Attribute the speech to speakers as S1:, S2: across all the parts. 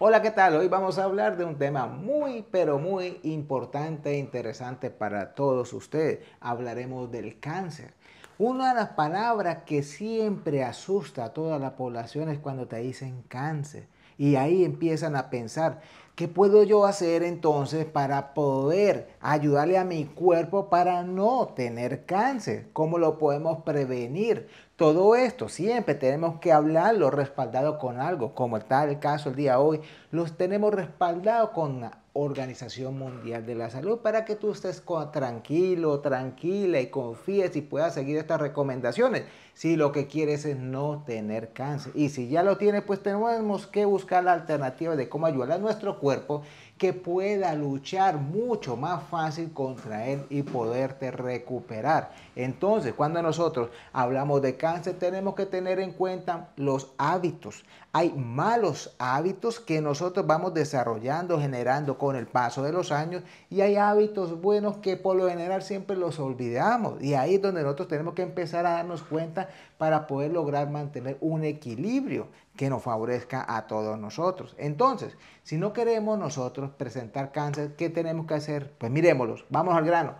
S1: Hola, ¿qué tal? Hoy vamos a hablar de un tema muy, pero muy importante e interesante para todos ustedes. Hablaremos del cáncer. Una de las palabras que siempre asusta a toda la población es cuando te dicen cáncer. Y ahí empiezan a pensar, ¿qué puedo yo hacer entonces para poder ayudarle a mi cuerpo para no tener cáncer? ¿Cómo lo podemos prevenir? Todo esto siempre tenemos que hablarlo respaldado con algo, como está el caso el día hoy, los tenemos respaldados con Organización Mundial de la Salud para que tú estés tranquilo, tranquila y confíes y puedas seguir estas recomendaciones. Si lo que quieres es no tener cáncer y si ya lo tienes, pues tenemos que buscar la alternativa de cómo ayudar a nuestro cuerpo que pueda luchar mucho más fácil contra él y poderte recuperar. Entonces, cuando nosotros hablamos de cáncer, tenemos que tener en cuenta los hábitos. Hay malos hábitos que nosotros vamos desarrollando, generando con el paso de los años y hay hábitos buenos que por lo general siempre los olvidamos. Y ahí es donde nosotros tenemos que empezar a darnos cuenta para poder lograr mantener un equilibrio que nos favorezca a todos nosotros. Entonces, si no queremos nosotros presentar cáncer, ¿qué tenemos que hacer? Pues miremoslos, vamos al grano.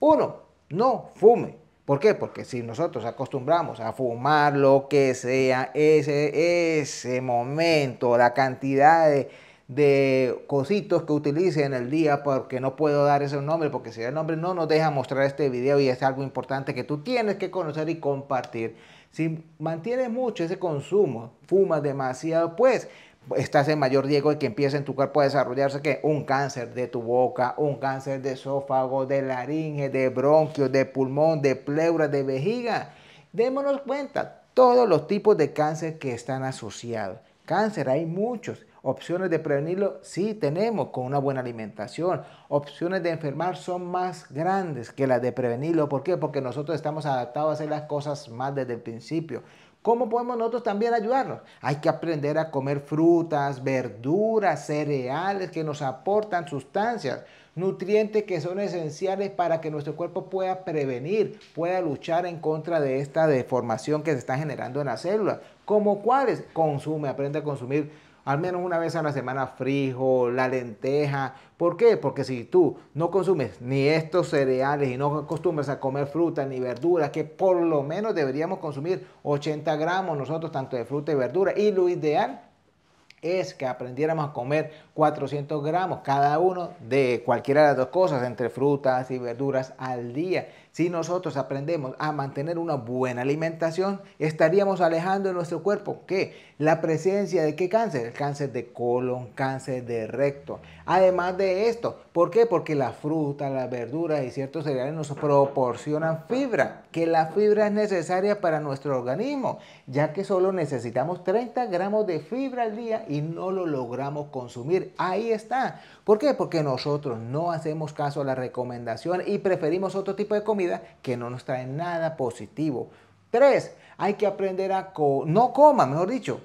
S1: Uno, no fume. ¿Por qué? Porque si nosotros acostumbramos a fumar lo que sea, ese, ese momento, la cantidad de de cositos que utilice en el día porque no puedo dar ese nombre porque si el nombre no nos deja mostrar este video y es algo importante que tú tienes que conocer y compartir. Si mantienes mucho ese consumo, fumas demasiado, pues estás en mayor riesgo de que empiece en tu cuerpo a desarrollarse que un cáncer de tu boca, un cáncer de esófago, de laringe, de bronquios, de pulmón, de pleura, de vejiga. Démonos cuenta todos los tipos de cáncer que están asociados. Cáncer hay muchos Opciones de prevenirlo sí tenemos con una buena alimentación. Opciones de enfermar son más grandes que las de prevenirlo. ¿Por qué? Porque nosotros estamos adaptados a hacer las cosas más desde el principio. ¿Cómo podemos nosotros también ayudarnos? Hay que aprender a comer frutas, verduras, cereales que nos aportan sustancias, nutrientes que son esenciales para que nuestro cuerpo pueda prevenir, pueda luchar en contra de esta deformación que se está generando en las células. ¿Cómo cuáles? Consume, aprende a consumir al menos una vez a la semana frijo, la lenteja. ¿Por qué? Porque si tú no consumes ni estos cereales y no acostumbras a comer frutas ni verduras, que por lo menos deberíamos consumir 80 gramos nosotros tanto de fruta y verdura. Y lo ideal es que aprendiéramos a comer 400 gramos cada uno de cualquiera de las dos cosas, entre frutas y verduras al día. Si nosotros aprendemos a mantener una buena alimentación, estaríamos alejando de nuestro cuerpo que la presencia de qué cáncer, cáncer de colon, cáncer de recto. Además de esto, ¿por qué? Porque la fruta, las verduras y ciertos cereales nos proporcionan fibra, que la fibra es necesaria para nuestro organismo, ya que solo necesitamos 30 gramos de fibra al día y no lo logramos consumir. Ahí está. ¿Por qué? Porque nosotros no hacemos caso a la recomendación y preferimos otro tipo de comida que no nos trae nada positivo. Tres, hay que aprender a no coma, mejor dicho,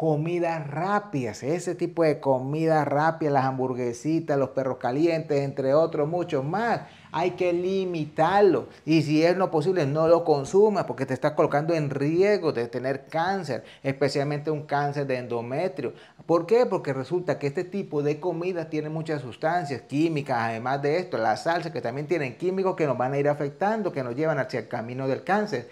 S1: comidas rápidas, ese tipo de comidas rápidas, las hamburguesitas, los perros calientes, entre otros muchos más. Hay que limitarlo. Y si es no posible, no lo consumas porque te estás colocando en riesgo de tener cáncer, especialmente un cáncer de endometrio. ¿Por qué? Porque resulta que este tipo de comida tiene muchas sustancias químicas, además de esto, la salsa, que también tienen químicos que nos van a ir afectando, que nos llevan hacia el camino del cáncer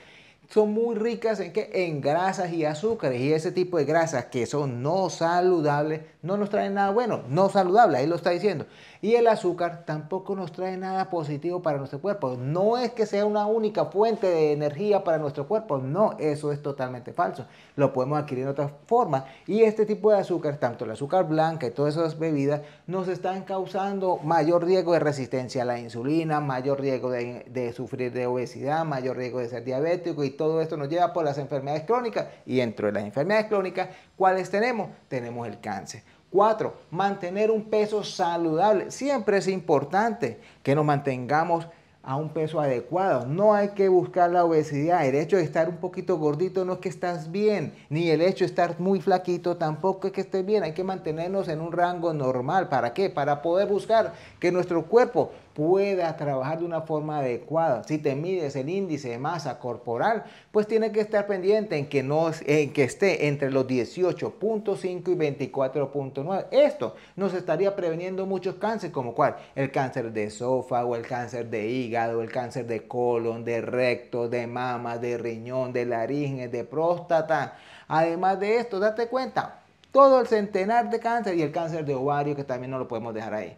S1: son muy ricas en, ¿qué? en grasas y azúcares. Y ese tipo de grasas que son no saludables no nos traen nada bueno, no saludable, ahí lo está diciendo. Y el azúcar tampoco nos trae nada positivo para nuestro cuerpo. No es que sea una única fuente de energía para nuestro cuerpo, no, eso es totalmente falso. Lo podemos adquirir de otra forma. Y este tipo de azúcar, tanto el azúcar blanca y todas esas bebidas, nos están causando mayor riesgo de resistencia a la insulina, mayor riesgo de, de sufrir de obesidad, mayor riesgo de ser diabético y todo esto nos lleva por las enfermedades crónicas. Y dentro de las enfermedades crónicas, ¿cuáles tenemos? Tenemos el cáncer. Cuatro, mantener un peso saludable. Siempre es importante que nos mantengamos a un peso adecuado. No hay que buscar la obesidad. El hecho de estar un poquito gordito no es que estás bien, ni el hecho de estar muy flaquito tampoco es que estés bien. Hay que mantenernos en un rango normal. ¿Para qué? Para poder buscar que nuestro cuerpo pueda trabajar de una forma adecuada. Si te mides el índice de masa corporal, pues tiene que estar pendiente en que, no, en que esté entre los 18.5 y 24.9. Esto nos estaría preveniendo muchos cánceres, como cuál? El cáncer de o el cáncer de hígado el cáncer de colon, de recto, de mama, de riñón, de laringe, de próstata. Además de esto, date cuenta, todo el centenar de cáncer y el cáncer de ovario que también no lo podemos dejar ahí.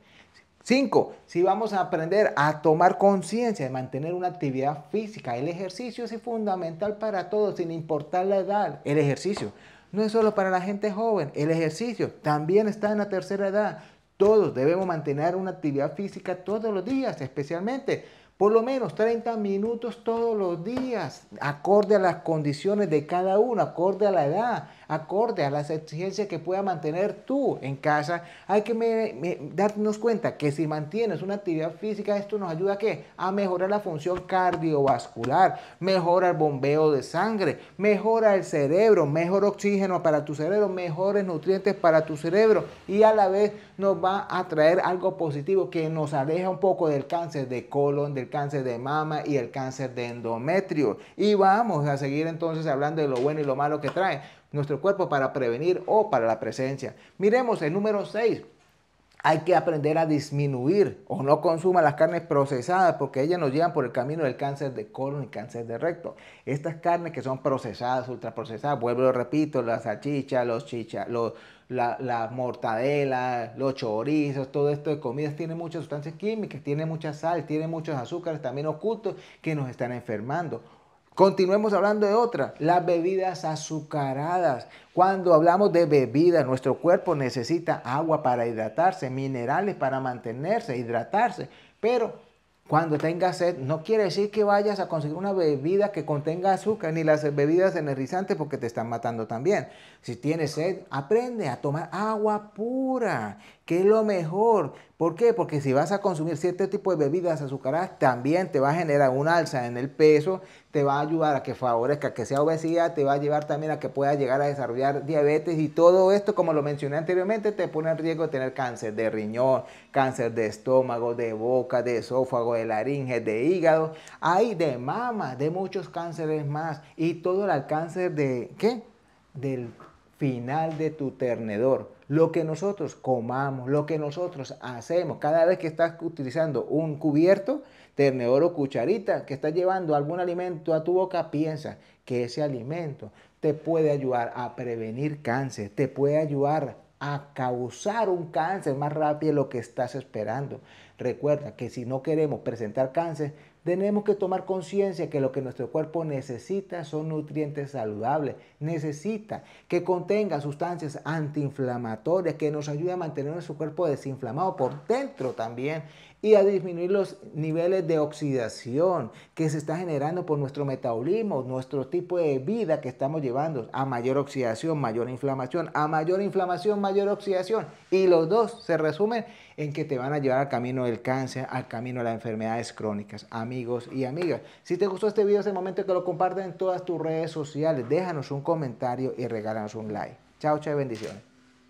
S1: Cinco, si vamos a aprender a tomar conciencia de mantener una actividad física, el ejercicio es fundamental para todos, sin importar la edad, el ejercicio. No es solo para la gente joven, el ejercicio también está en la tercera edad. Todos debemos mantener una actividad física todos los días, especialmente por lo menos 30 minutos todos los días, acorde a las condiciones de cada uno, acorde a la edad, acorde a las exigencias que pueda mantener tú en casa. Hay que darnos cuenta que si mantienes una actividad física, esto nos ayuda a qué? A mejorar la función cardiovascular, mejora el bombeo de sangre, mejora el cerebro, mejor oxígeno para tu cerebro, mejores nutrientes para tu cerebro y a la vez nos va a traer algo positivo que nos aleja un poco del cáncer de colon, del cáncer de mama y el cáncer de endometrio. Y vamos a seguir entonces hablando de lo bueno y lo malo que trae nuestro cuerpo para prevenir o para la presencia. Miremos el número 6 hay que aprender a disminuir o no consuma las carnes procesadas porque ellas nos llevan por el camino del cáncer de colon y cáncer de recto. Estas carnes que son procesadas, ultraprocesadas, vuelvo y repito, las salchichas, los chichas, la, las mortadelas, los chorizos, todo esto de comidas tiene muchas sustancias químicas, tiene mucha sal, tiene muchos azúcares también ocultos que nos están enfermando Continuemos hablando de otra, las bebidas azucaradas. Cuando hablamos de bebidas, nuestro cuerpo necesita agua para hidratarse, minerales para mantenerse, hidratarse. Pero cuando tengas sed, no quiere decir que vayas a conseguir una bebida que contenga azúcar ni las bebidas energizantes porque te están matando también. Si tienes sed, aprende a tomar agua pura que es lo mejor. ¿Por qué? Porque si vas a consumir cierto tipo de bebidas azucaradas, también te va a generar un alza en el peso, te va a ayudar a que favorezca que sea obesidad, te va a llevar también a que puedas llegar a desarrollar diabetes y todo esto, como lo mencioné anteriormente, te pone en riesgo de tener cáncer de riñón, cáncer de estómago, de boca, de esófago, de laringe, de hígado, hay de mama, de muchos cánceres más y todo el cáncer de, ¿qué? Del final de tu ternedor. Lo que nosotros comamos, lo que nosotros hacemos, cada vez que estás utilizando un cubierto, tenedor o cucharita, que estás llevando algún alimento a tu boca, piensa que ese alimento te puede ayudar a prevenir cáncer, te puede ayudar a causar un cáncer más rápido de lo que estás esperando. Recuerda que si no queremos presentar cáncer, tenemos que tomar conciencia que lo que nuestro cuerpo necesita son nutrientes saludables, necesita que contenga sustancias antiinflamatorias que nos ayuden a mantener nuestro cuerpo desinflamado por dentro también y a disminuir los niveles de oxidación que se está generando por nuestro metabolismo, nuestro tipo de vida que estamos llevando, a mayor oxidación, mayor inflamación, a mayor inflamación, mayor oxidación. Y los dos se resumen en que te van a llevar al camino del cáncer, al camino de las enfermedades crónicas, amigos y amigas. Si te gustó este video, es el momento que lo compartas en todas tus redes sociales. Déjanos un comentario y regálanos un like. Chao, chao y bendiciones.